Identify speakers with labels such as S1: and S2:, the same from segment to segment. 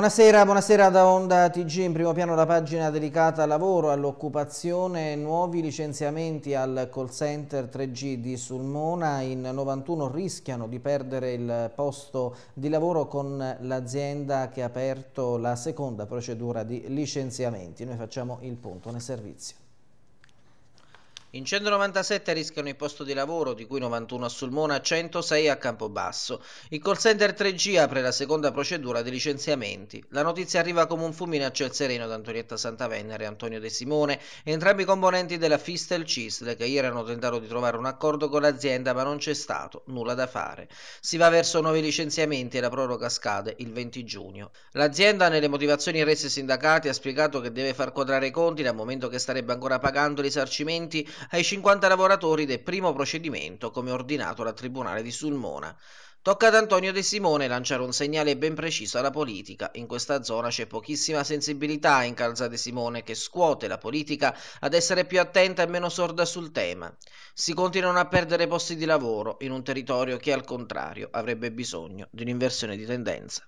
S1: Buonasera, buonasera da Onda TG, in primo piano la pagina dedicata al lavoro, all'occupazione, nuovi licenziamenti al call center 3G di Sulmona, in 91 rischiano di perdere il posto di lavoro con l'azienda che ha aperto la seconda procedura di licenziamenti. Noi facciamo il punto nel servizio. In 197 rischiano il posto di lavoro, di cui 91 a Sulmona, 106 a Campobasso. Il call center 3G apre la seconda procedura di licenziamenti. La notizia arriva come un fulmine a ciel sereno da Antonietta Santavenere e Antonio De Simone, entrambi componenti della Fistel CISL, che ieri hanno tentato di trovare un accordo con l'azienda, ma non c'è stato, nulla da fare. Si va verso nuovi licenziamenti e la proroga scade il 20 giugno. L'azienda, nelle motivazioni rese ai sindacati, ha spiegato che deve far quadrare i conti dal momento che starebbe ancora pagando i risarcimenti ai 50 lavoratori del primo procedimento come ordinato dal Tribunale di Sulmona. Tocca ad Antonio De Simone lanciare un segnale ben preciso alla politica. In questa zona c'è pochissima sensibilità in Calza De Simone che scuote la politica ad essere più attenta e meno sorda sul tema. Si continuano a perdere posti di lavoro in un territorio che al contrario avrebbe bisogno di un'inversione di tendenza.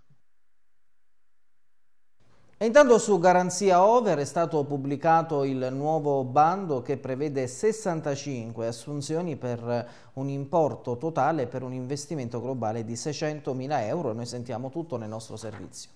S1: E intanto su Garanzia Over è stato pubblicato il nuovo bando che prevede 65 assunzioni per un importo totale per un investimento globale di 600.000 euro. Noi sentiamo tutto nel nostro servizio.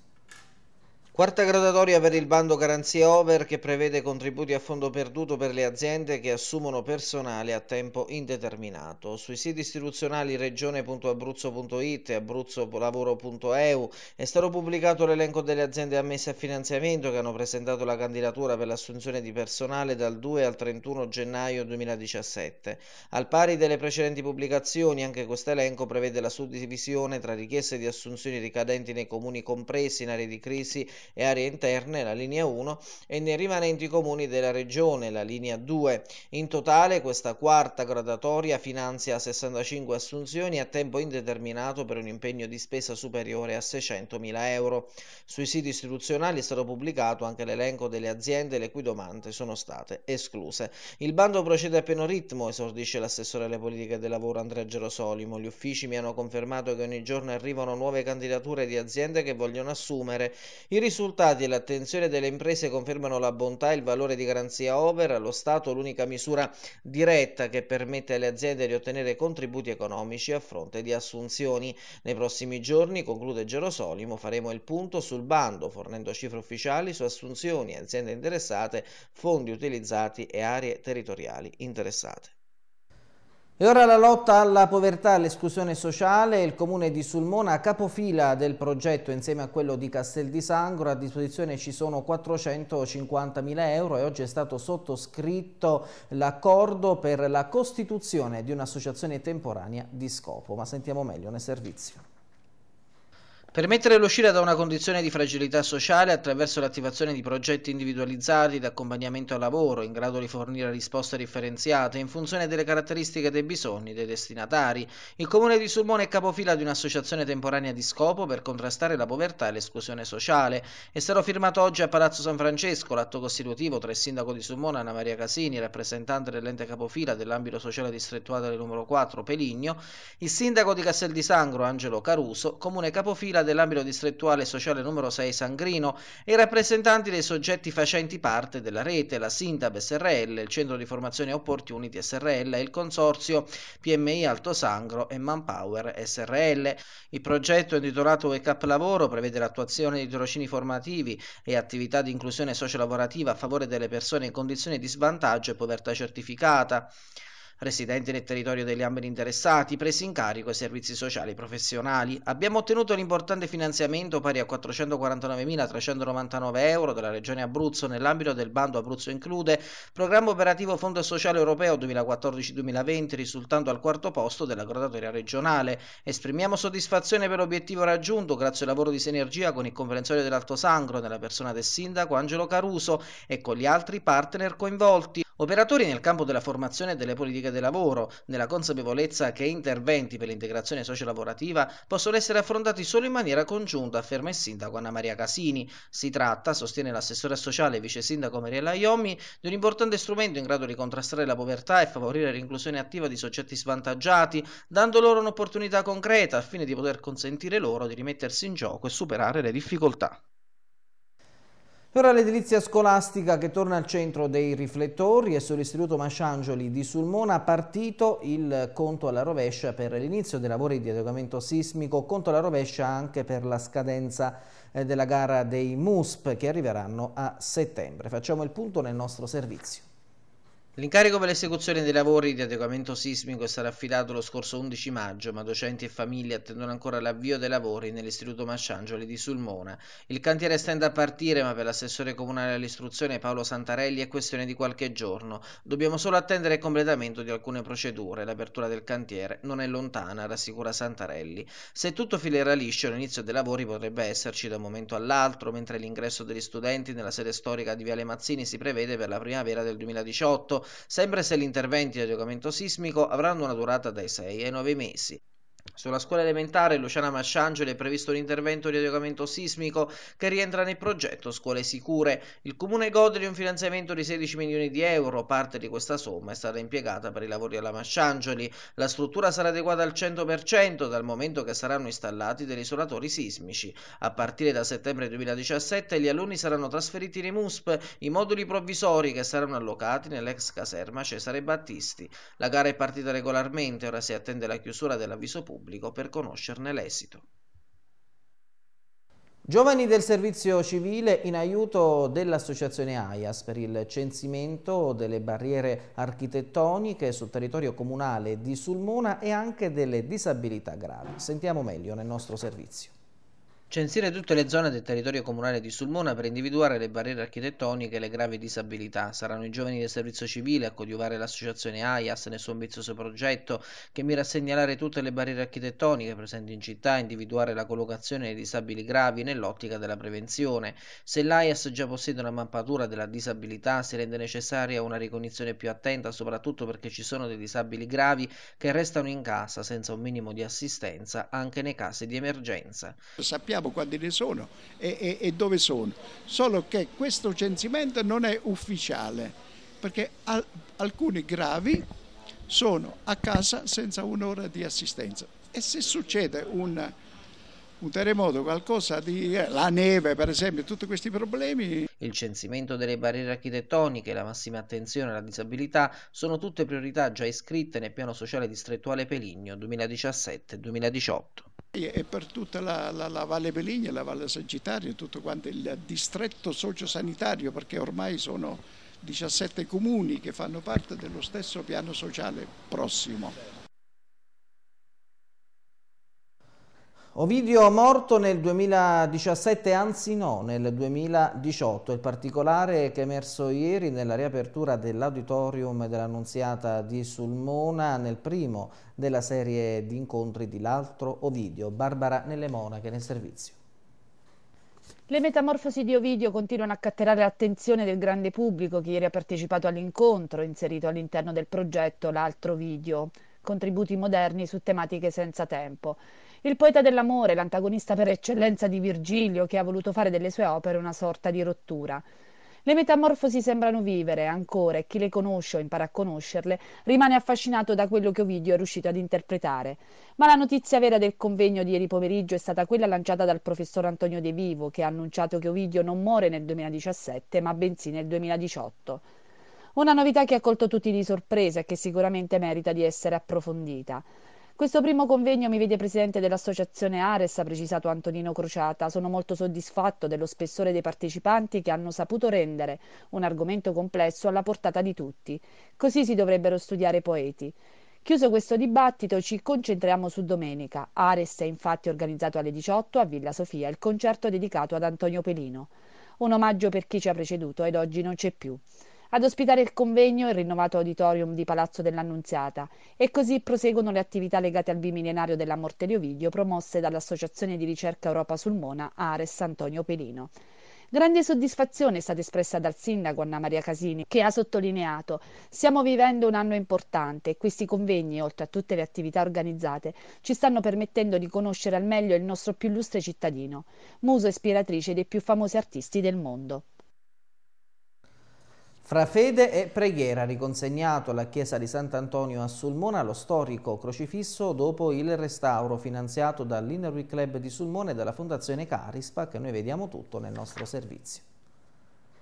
S1: Quarta gradatoria per il bando garanzia Over che prevede contributi a fondo perduto per le aziende che assumono personale a tempo indeterminato. Sui siti istituzionali regione.abruzzo.it e abbruzzolavoro.eu è stato pubblicato l'elenco delle aziende ammesse a finanziamento che hanno presentato la candidatura per l'assunzione di personale dal 2 al 31 gennaio 2017. Al pari delle precedenti pubblicazioni, anche questo elenco prevede la suddivisione tra richieste di assunzioni ricadenti nei comuni compresi in aree di crisi e aree interne la linea 1 e nei rimanenti comuni della regione la linea 2. In totale questa quarta gradatoria finanzia 65 assunzioni a tempo indeterminato per un impegno di spesa superiore a 600.000 euro. Sui siti istituzionali è stato pubblicato anche l'elenco delle aziende le cui domande sono state escluse. Il bando procede a pieno ritmo, esordisce l'assessore alle politiche del lavoro Andrea Gerosolimo. Gli uffici mi hanno confermato che ogni giorno arrivano nuove candidature di aziende che vogliono assumere. I risultati e l'attenzione delle imprese confermano la bontà e il valore di garanzia over, allo Stato l'unica misura diretta che permette alle aziende di ottenere contributi economici a fronte di assunzioni. Nei prossimi giorni, conclude Gerosolimo, faremo il punto sul bando, fornendo cifre ufficiali su assunzioni, aziende interessate, fondi utilizzati e aree territoriali interessate. E ora la lotta alla povertà e all'esclusione sociale, il comune di Sulmona, capofila del progetto insieme a quello di Castel di Sangro, a disposizione ci sono 450.000 euro e oggi è stato sottoscritto l'accordo per la costituzione di un'associazione temporanea di scopo, ma sentiamo meglio nel servizio. Permettere l'uscita da una condizione di fragilità sociale attraverso l'attivazione di progetti individualizzati di accompagnamento al lavoro in grado di fornire risposte differenziate in funzione delle caratteristiche dei bisogni dei destinatari. Il comune di Sulmone è capofila di un'associazione temporanea di scopo per contrastare la povertà e l'esclusione sociale. È stato firmato oggi a Palazzo San Francesco l'atto costitutivo tra il sindaco di Sulmone Anna Maria Casini, rappresentante dell'ente capofila dell'ambito sociale distrettuale del numero 4 Peligno, il sindaco di Castel di Sangro Angelo Caruso, comune capofila dell'ambito distrettuale sociale numero 6 Sangrino e i rappresentanti dei soggetti facenti parte della rete, la Sintab SRL, il Centro di Formazione Opportunity SRL e il Consorzio PMI Alto Sangro e Manpower SRL. Il progetto intitolato Wake Up Lavoro prevede l'attuazione di tirocini formativi e attività di inclusione sociolavorativa a favore delle persone in condizioni di svantaggio e povertà certificata residenti nel territorio degli ambiti interessati, presi in carico i servizi sociali professionali. Abbiamo ottenuto l'importante finanziamento pari a 449.399 euro della Regione Abruzzo nell'ambito del bando Abruzzo Include, programma operativo Fondo Sociale Europeo 2014-2020, risultando al quarto posto della graduatoria regionale. Esprimiamo soddisfazione per l'obiettivo raggiunto grazie al lavoro di sinergia con il comprensorio dell'Alto Sangro nella persona del sindaco Angelo Caruso e con gli altri partner coinvolti, operatori nel campo della formazione e delle politiche politiche del lavoro, nella consapevolezza che interventi per l'integrazione sociolavorativa possono essere affrontati solo in maniera congiunta, afferma il sindaco Anna Maria Casini. Si tratta, sostiene l'assessore sociale e vice sindaco Mariella Iomi, di un importante strumento in grado di contrastare la povertà e favorire l'inclusione attiva di soggetti svantaggiati, dando loro un'opportunità concreta al fine di poter consentire loro di rimettersi in gioco e superare le difficoltà. E ora l'edilizia scolastica che torna al centro dei riflettori e sull'istituto Masciangioli di Sulmona ha partito il conto alla rovescia per l'inizio dei lavori di adeguamento sismico, conto alla rovescia anche per la scadenza eh, della gara dei MUSP che arriveranno a settembre. Facciamo il punto nel nostro servizio. L'incarico per l'esecuzione dei lavori di adeguamento sismico è stato affidato lo scorso 11 maggio, ma docenti e famiglie attendono ancora l'avvio dei lavori nell'Istituto Masciangioli di Sulmona. Il cantiere stende a partire, ma per l'assessore comunale all'istruzione Paolo Santarelli è questione di qualche giorno. Dobbiamo solo attendere il completamento di alcune procedure. L'apertura del cantiere non è lontana, rassicura Santarelli. Se tutto filerà liscio, l'inizio dei lavori potrebbe esserci da un momento all'altro, mentre l'ingresso degli studenti nella sede storica di Viale Mazzini si prevede per la primavera del 2018 sempre se gli interventi di giocamento sismico avranno una durata dai 6 ai 9 mesi. Sulla scuola elementare Luciana Masciangelo è previsto un intervento di adeguamento sismico che rientra nel progetto Scuole Sicure. Il comune gode di un finanziamento di 16 milioni di euro, parte di questa somma è stata impiegata per i lavori alla Masciangeli. La struttura sarà adeguata al 100% dal momento che saranno installati degli isolatori sismici. A partire da settembre 2017 gli alunni saranno trasferiti nei MUSP, i moduli provvisori che saranno allocati nell'ex caserma Cesare Battisti. La gara è partita regolarmente, ora si attende la chiusura dell'avviso pubblico pubblico per conoscerne l'esito. Giovani del servizio civile in aiuto dell'associazione AIAS per il censimento delle barriere architettoniche sul territorio comunale di Sulmona e anche delle disabilità gravi. Sentiamo meglio nel nostro servizio. Censire tutte le zone del territorio comunale di Sulmona per individuare le barriere architettoniche e le gravi disabilità. Saranno i giovani del servizio civile a coadiuvare l'associazione AIAS nel suo ambizioso progetto che mira a segnalare tutte le barriere architettoniche presenti in città e individuare la collocazione dei disabili gravi nell'ottica della prevenzione. Se l'AIAS già possiede una mappatura della disabilità si rende necessaria una ricognizione più attenta soprattutto perché ci sono dei disabili gravi che restano in casa senza un minimo di assistenza anche nei casi di emergenza. Sappiamo sappiamo quanti ne
S2: sono e, e, e dove sono, solo che questo censimento non è ufficiale
S3: perché al, alcuni gravi sono a casa senza un'ora di assistenza e se succede un un terremoto, qualcosa
S1: di... Eh, la neve per esempio, tutti questi problemi. Il censimento delle barriere architettoniche, la massima attenzione alla disabilità sono tutte priorità già iscritte nel piano sociale distrettuale Peligno 2017-2018.
S2: E per tutta la, la, la Valle Peligna, la Valle Sagittario, tutto quanto il distretto sociosanitario, perché ormai sono 17 comuni che fanno parte dello stesso piano sociale prossimo.
S1: Ovidio morto nel 2017, anzi no, nel 2018. Il particolare che è emerso ieri nella riapertura dell'auditorium dell'Annunziata di Sulmona nel primo della serie di incontri di l'altro Ovidio. Barbara Nelle Monache nel servizio.
S4: Le metamorfosi di Ovidio continuano a catturare l'attenzione del grande pubblico che ieri ha partecipato all'incontro inserito all'interno del progetto L'altro video contributi moderni su tematiche senza tempo. Il poeta dell'amore, l'antagonista per eccellenza di Virgilio, che ha voluto fare delle sue opere una sorta di rottura. Le metamorfosi sembrano vivere ancora e chi le conosce o impara a conoscerle rimane affascinato da quello che Ovidio è riuscito ad interpretare. Ma la notizia vera del convegno di ieri pomeriggio è stata quella lanciata dal professor Antonio De Vivo, che ha annunciato che Ovidio non muore nel 2017, ma bensì nel 2018. Una novità che ha colto tutti di sorpresa e che sicuramente merita di essere approfondita. Questo primo convegno mi vede presidente dell'associazione Ares, ha precisato Antonino Crociata. Sono molto soddisfatto dello spessore dei partecipanti che hanno saputo rendere un argomento complesso alla portata di tutti. Così si dovrebbero studiare poeti. Chiuso questo dibattito ci concentriamo su domenica. Ares è infatti organizzato alle 18 a Villa Sofia il concerto dedicato ad Antonio Pelino. Un omaggio per chi ci ha preceduto ed oggi non c'è più ad ospitare il convegno il rinnovato auditorium di Palazzo dell'Annunziata e così proseguono le attività legate al bimillenario della morte di Ovidio promosse dall'Associazione di ricerca Europa Sulmona Ares Antonio Pelino. Grande soddisfazione è stata espressa dal sindaco Anna Maria Casini, che ha sottolineato: Stiamo vivendo un anno importante e questi convegni, oltre a tutte le attività organizzate, ci stanno permettendo di conoscere al meglio il nostro più illustre cittadino, muso ispiratrice dei più famosi artisti del mondo.
S1: Fra fede e preghiera riconsegnato alla chiesa di Sant'Antonio a Sulmona lo storico crocifisso dopo il restauro finanziato dall'Innerway Club di Sulmona e dalla Fondazione Carispa che noi vediamo tutto nel nostro servizio.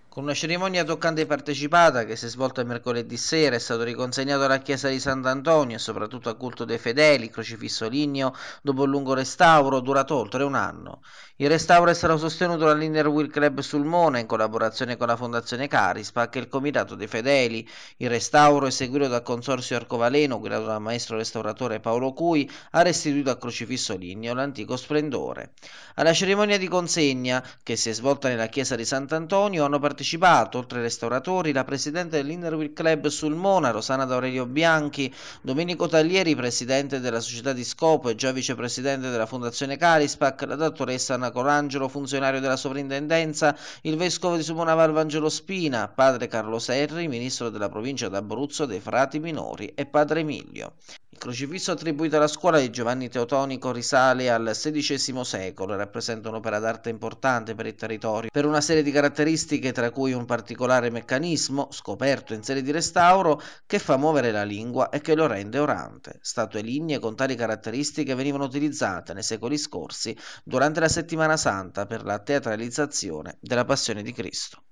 S1: Con una cerimonia toccante partecipata che si è svolta mercoledì sera è stato riconsegnato alla chiesa di Sant'Antonio e soprattutto al culto dei fedeli crocifisso ligneo dopo un lungo restauro durato oltre un anno. Il restauro è stato sostenuto dall'Inner Wheel Club Sulmona in collaborazione con la Fondazione Carispac e il Comitato dei Fedeli. Il restauro, eseguito dal Consorzio Arcovaleno, guidato dal maestro restauratore Paolo Cui, ha restituito al crocifisso ligneo l'antico splendore. Alla cerimonia di consegna, che si è svolta nella chiesa di Sant'Antonio, hanno partecipato, oltre ai restauratori, la presidente dell'Inner Wheel Club Sulmona, Rosana D'Aurelio Bianchi, Domenico Taglieri, presidente della Società di Scopo e già vicepresidente della Fondazione Carispac, la dottoressa Anna Corangelo, funzionario della sovrintendenza, il vescovo di Subonavar Vangelo Spina, padre Carlo Serri, ministro della provincia d'Abruzzo dei frati minori e padre Emilio crocifisso attribuito alla scuola di Giovanni Teotonico risale al XVI secolo e rappresenta un'opera d'arte importante per il territorio, per una serie di caratteristiche tra cui un particolare meccanismo, scoperto in serie di restauro, che fa muovere la lingua e che lo rende orante. Statue lignee con tali caratteristiche venivano utilizzate nei secoli scorsi durante la settimana santa per la teatralizzazione della passione di Cristo.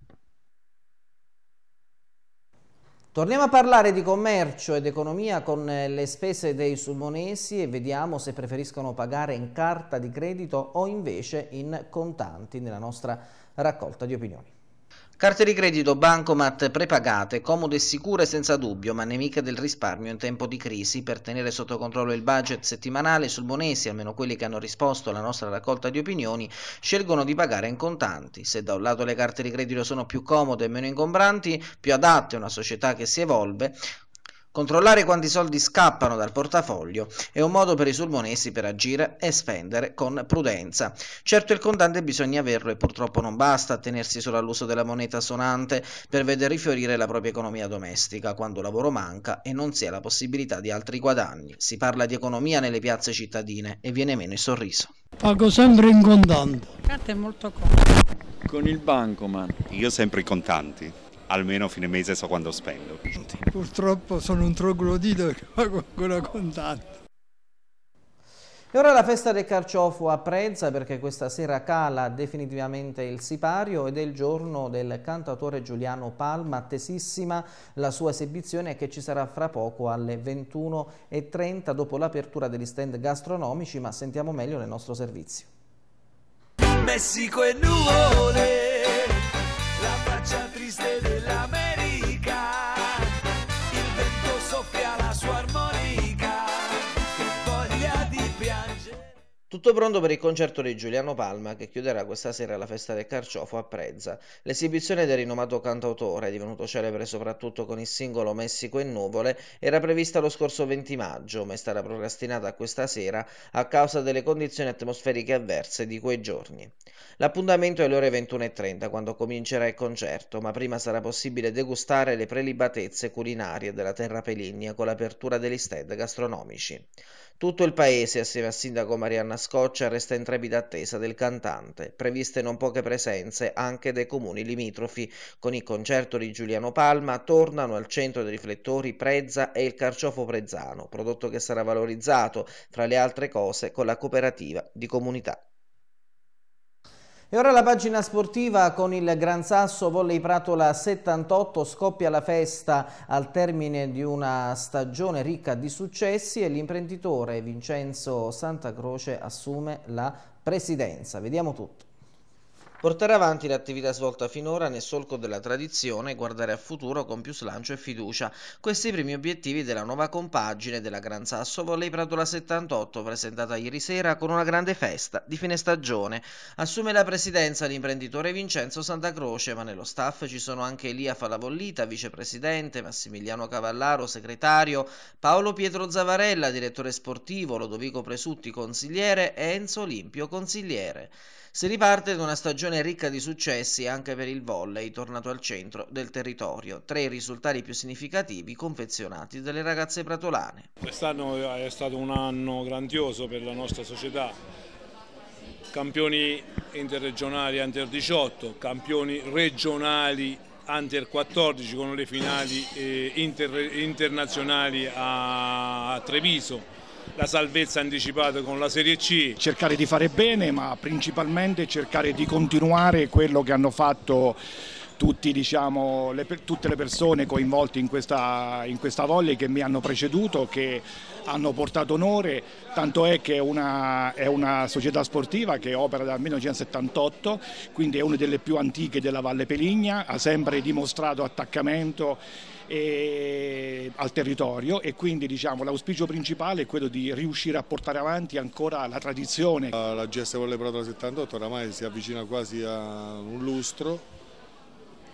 S1: Torniamo a parlare di commercio ed economia con eh, le spese dei sulmonesi e vediamo se preferiscono pagare in carta di credito o invece in contanti nella nostra raccolta di opinioni. Carte di credito, bancomat prepagate, comode e sicure senza dubbio, ma nemiche del risparmio in tempo di crisi. Per tenere sotto controllo il budget settimanale, sul Bonesi, almeno quelli che hanno risposto alla nostra raccolta di opinioni, scelgono di pagare in contanti. Se da un lato le carte di credito sono più comode e meno ingombranti, più adatte a una società che si evolve, Controllare quanti soldi scappano dal portafoglio è un modo per i sulmonesi per agire e spendere con prudenza. Certo il contante bisogna averlo e purtroppo non basta tenersi solo all'uso della moneta sonante per vedere rifiorire la propria economia domestica quando lavoro manca e non si ha la possibilità di altri guadagni. Si parla di economia nelle piazze cittadine e viene meno il
S2: sorriso.
S4: Pago sempre in contante. La carta è
S3: molto comoda.
S2: Con il bancomat. Io sempre i contanti almeno a fine mese so quando spendo.
S3: Purtroppo sono un troglodito che pago ancora contanti.
S1: E ora la festa del carciofo a Prezza perché questa sera cala definitivamente il sipario ed è il giorno del cantautore Giuliano Palma, attesissima la sua esibizione che ci sarà fra poco alle 21.30 dopo l'apertura degli stand gastronomici, ma sentiamo meglio nel nostro servizio.
S2: Messico e nuvole, la faccia triste del
S1: Tutto pronto per il concerto di Giuliano Palma che chiuderà questa sera la festa del carciofo a Prezza. L'esibizione del rinomato cantautore, divenuto celebre soprattutto con il singolo Messico e Nuvole, era prevista lo scorso 20 maggio, ma è stata procrastinata a questa sera a causa delle condizioni atmosferiche avverse di quei giorni. L'appuntamento è alle ore 21.30 quando comincerà il concerto, ma prima sarà possibile degustare le prelibatezze culinarie della terra peligna con l'apertura degli stand gastronomici. Tutto il paese, assieme al sindaco Marianna Scoccia, resta in trepida attesa del cantante, previste non poche presenze anche dai comuni limitrofi. Con il concerto di Giuliano Palma tornano al centro dei riflettori Prezza e il carciofo prezzano, prodotto che sarà valorizzato, fra le altre cose, con la cooperativa di comunità. E ora la pagina sportiva con il Gran Sasso Volley Pratola 78 scoppia la festa al termine di una stagione ricca di successi e l'imprenditore Vincenzo Santacroce assume la presidenza. Vediamo tutto. Portare avanti l'attività svolta finora nel solco della tradizione e guardare al futuro con più slancio e fiducia. Questi i primi obiettivi della nuova compagine della Gran Sasso Volley Pratola 78, presentata ieri sera con una grande festa di fine stagione. Assume la presidenza l'imprenditore Vincenzo Santa Croce, ma nello staff ci sono anche Elia Falavollita, vicepresidente, Massimiliano Cavallaro, segretario, Paolo Pietro Zavarella, direttore sportivo, Lodovico Presutti, consigliere e Enzo Olimpio, consigliere. Si riparte da una stagione ricca di successi anche per il volley, tornato al centro del territorio, tra i risultati più significativi confezionati dalle ragazze pratolane. Quest'anno è stato un
S2: anno grandioso per la nostra società,
S3: campioni
S2: interregionali under 18, campioni regionali under 14 con le finali eh, inter, internazionali a Treviso la salvezza anticipata con la Serie C. Cercare di fare bene ma principalmente cercare di continuare quello che hanno fatto tutti, diciamo, le, tutte le persone coinvolte in questa, in questa volley che mi hanno preceduto, che hanno portato onore, tanto è che è una, è una società sportiva che opera dal 1978, quindi è una delle più antiche della Valle Peligna, ha sempre dimostrato attaccamento eh, al territorio e quindi diciamo, l'auspicio principale è quello di riuscire a portare avanti ancora la tradizione. La GS Volley Pro 78 oramai si avvicina quasi a un lustro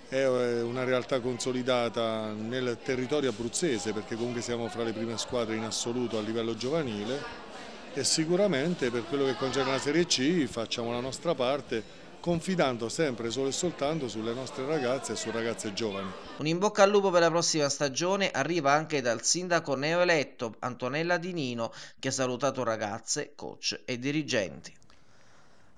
S2: è eh, una realtà consolidata nel territorio abruzzese perché comunque siamo fra le prime squadre in assoluto a livello giovanile
S1: e sicuramente per quello che concerne la Serie C facciamo la nostra parte confidando sempre solo e soltanto sulle nostre ragazze e su ragazze giovani. Un in bocca al lupo per la prossima stagione arriva anche dal sindaco neoeletto Antonella Di Nino che ha salutato ragazze, coach e dirigenti.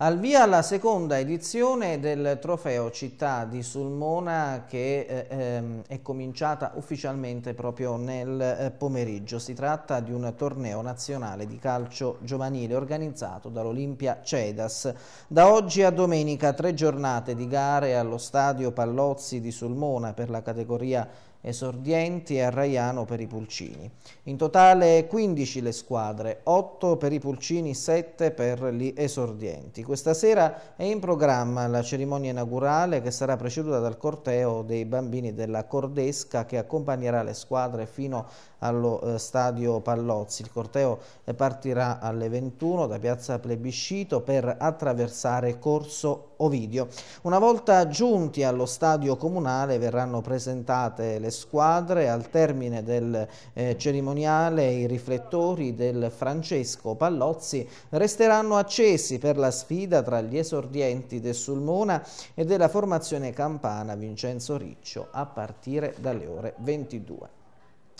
S1: Al via la seconda edizione del trofeo Città di Sulmona che eh, ehm, è cominciata ufficialmente proprio nel eh, pomeriggio. Si tratta di un torneo nazionale di calcio giovanile organizzato dall'Olimpia Cedas. Da oggi a domenica tre giornate di gare allo stadio Pallozzi di Sulmona per la categoria Esordienti e a Raiano per i Pulcini. In totale 15 le squadre, 8 per i Pulcini, 7 per gli esordienti. Questa sera è in programma la cerimonia inaugurale che sarà preceduta dal corteo dei bambini della Cordesca che accompagnerà le squadre fino allo eh, stadio Pallozzi. Il corteo eh, partirà alle 21 da piazza Plebiscito per attraversare Corso Ovidio. Una volta giunti allo stadio comunale verranno presentate le squadre, al termine del eh, cerimoniale i riflettori del Francesco Pallozzi resteranno accesi per la sfida tra gli esordienti del Sulmona e della formazione campana Vincenzo Riccio a partire dalle ore 22.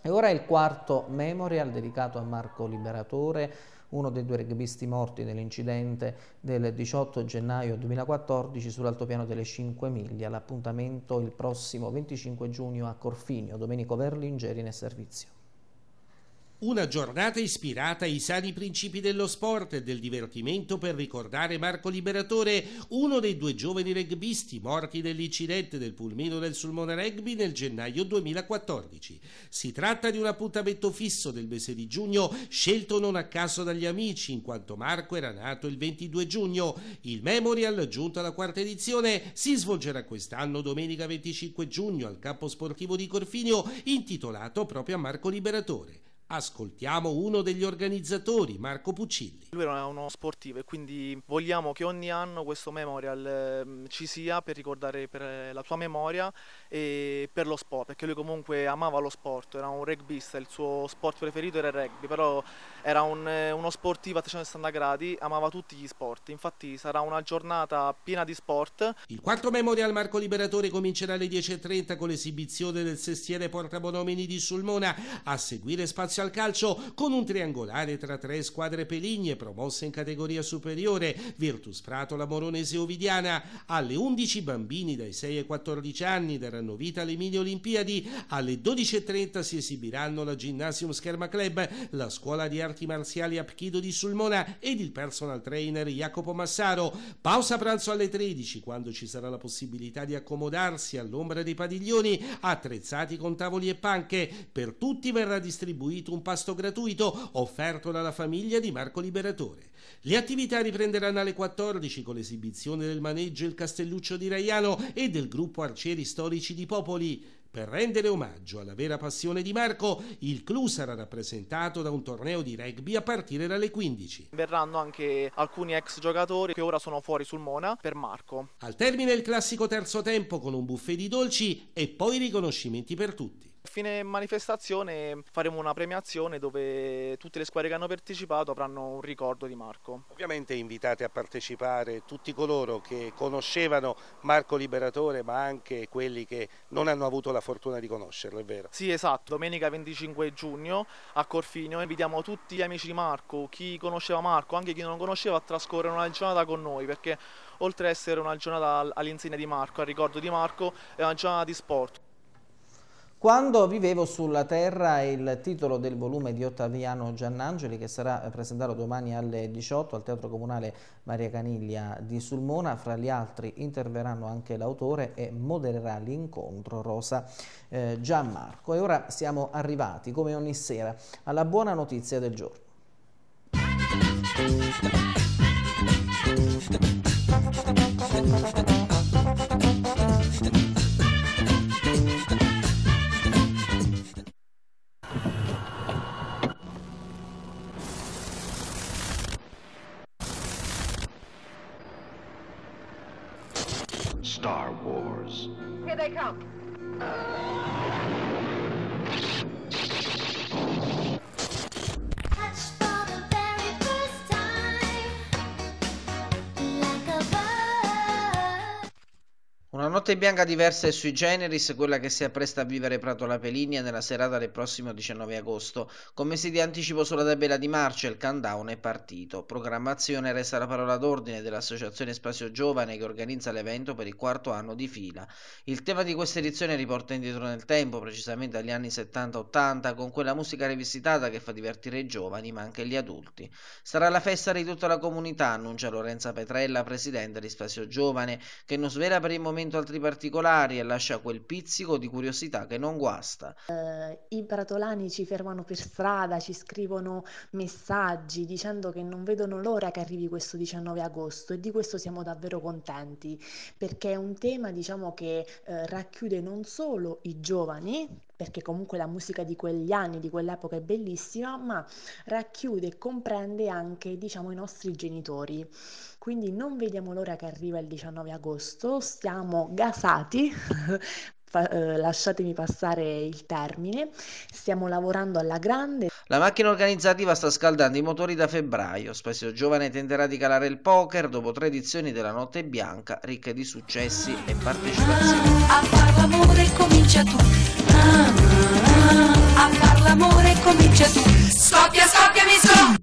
S1: E ora il quarto memorial dedicato a Marco Liberatore, uno dei due rugbisti morti nell'incidente del 18 gennaio 2014 sull'altopiano delle 5 miglia. L'appuntamento il prossimo 25 giugno a Corfinio. Domenico Verlingeri nel servizio.
S2: Una giornata ispirata ai sani principi dello sport e del divertimento per ricordare Marco Liberatore, uno dei due giovani rugbyisti morti nell'incidente del pulmino del Sulmona Rugby nel gennaio 2014. Si tratta di un appuntamento fisso del mese di giugno, scelto non a caso dagli amici, in quanto Marco era nato il 22 giugno. Il Memorial, giunto alla quarta edizione, si svolgerà quest'anno domenica 25 giugno al campo sportivo di Corfinio, intitolato proprio a Marco Liberatore. Ascoltiamo uno degli organizzatori, Marco Puccilli.
S3: Lui era uno sportivo e quindi vogliamo che ogni anno questo memorial ehm, ci sia per ricordare per eh, la sua memoria e per lo sport, perché lui comunque amava lo sport, era un rugbista, il suo sport preferito era il rugby, però era un, eh, uno sportivo a 360 gradi, amava tutti gli sport, infatti sarà una giornata piena di sport. Il quarto Memorial Marco Liberatore comincerà alle 10.30 con l'esibizione del sestiere
S2: Portabonomini di Sulmona, a seguire spazio Lazio al calcio con un triangolare tra tre squadre peligne promosse in categoria superiore, Virtus Prato, la Moronese Ovidiana, alle 11 bambini dai 6 ai 14 anni daranno vita alle mini Olimpiadi, alle 12.30 si esibiranno la Gymnasium Scherma Club, la scuola di arti marziali Apchido di Sulmona ed il personal trainer Jacopo Massaro. Pausa pranzo alle 13 quando ci sarà la possibilità di accomodarsi all'ombra dei padiglioni attrezzati con tavoli e panche. Per tutti verrà distribuito gratuito, un pasto gratuito offerto dalla famiglia di Marco Liberatore. Le attività riprenderanno alle 14 con l'esibizione del maneggio Il Castelluccio di Raiano e del gruppo Arcieri Storici di Popoli. Per rendere omaggio alla vera passione di Marco, il clou sarà rappresentato da un torneo di rugby a partire dalle 15.
S3: Verranno anche alcuni ex giocatori che ora sono fuori sul Mona per Marco.
S2: Al termine il classico terzo tempo con un buffet di dolci e poi riconoscimenti per tutti.
S3: A fine manifestazione faremo una premiazione dove tutte le squadre che hanno partecipato avranno un ricordo di Marco.
S2: Ovviamente invitate a partecipare tutti coloro che conoscevano Marco Liberatore ma anche quelli che non hanno avuto la fortuna di conoscerlo, è vero?
S3: Sì esatto, domenica 25 giugno a Corfino invitiamo tutti gli amici di Marco, chi conosceva Marco, anche chi non conosceva a trascorrere una giornata con noi perché oltre ad essere una giornata all'insegna di Marco, al ricordo di Marco, è una giornata di sport.
S1: Quando vivevo sulla terra è il titolo del volume di Ottaviano Giannangeli che sarà presentato domani alle 18 al Teatro Comunale Maria Caniglia di Sulmona. Fra gli altri interverranno anche l'autore e modererà l'incontro Rosa eh, Gianmarco. E ora siamo arrivati, come ogni sera, alla buona notizia del giorno. Thank notte bianca diversa e sui generis quella che si appresta a vivere Prato La Peligna nella serata del prossimo 19 agosto. Come si di anticipo sulla tabella di marcia, il countdown è partito. Programmazione resta la parola d'ordine dell'Associazione Spazio Giovane che organizza l'evento per il quarto anno di fila. Il tema di questa edizione riporta indietro nel tempo, precisamente agli anni 70-80, con quella musica rivisitata che fa divertire i giovani ma anche gli adulti. Sarà la festa di tutta la comunità, annuncia Lorenza Petrella, presidente di Spazio Giovane, che non svela per il momento altri risultati particolari e lascia quel pizzico di curiosità che non guasta.
S4: Eh, I bratolani ci fermano per strada, ci scrivono messaggi dicendo che non vedono l'ora che arrivi questo 19 agosto e di questo siamo davvero contenti perché è un tema diciamo, che eh, racchiude non solo i giovani, perché comunque la musica di quegli anni, di quell'epoca è bellissima, ma racchiude e comprende anche, diciamo, i nostri genitori. Quindi non vediamo l'ora che arriva il 19 agosto, stiamo gasati eh, lasciatemi passare il termine, stiamo lavorando alla grande.
S1: La macchina organizzativa sta scaldando i motori da febbraio, Spazio Giovane tenterà di calare il poker dopo tre edizioni della Notte Bianca, ricche di successi e partecipazioni.
S4: Ah, a far l'amore comincia tu. A far l'amore comincia tu Scoppia, scoppia, mi scoppia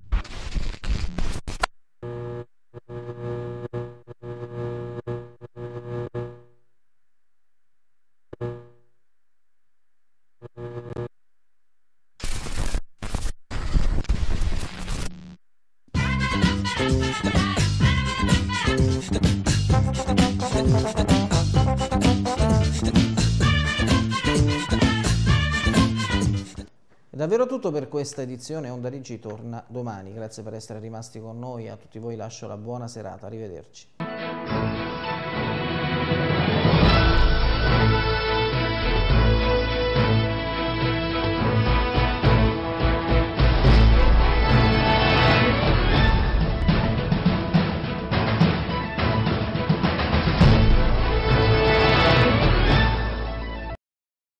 S1: Davvero tutto per questa edizione, Onda Rigi torna domani. Grazie per essere rimasti con noi, a tutti voi lascio la buona serata, arrivederci.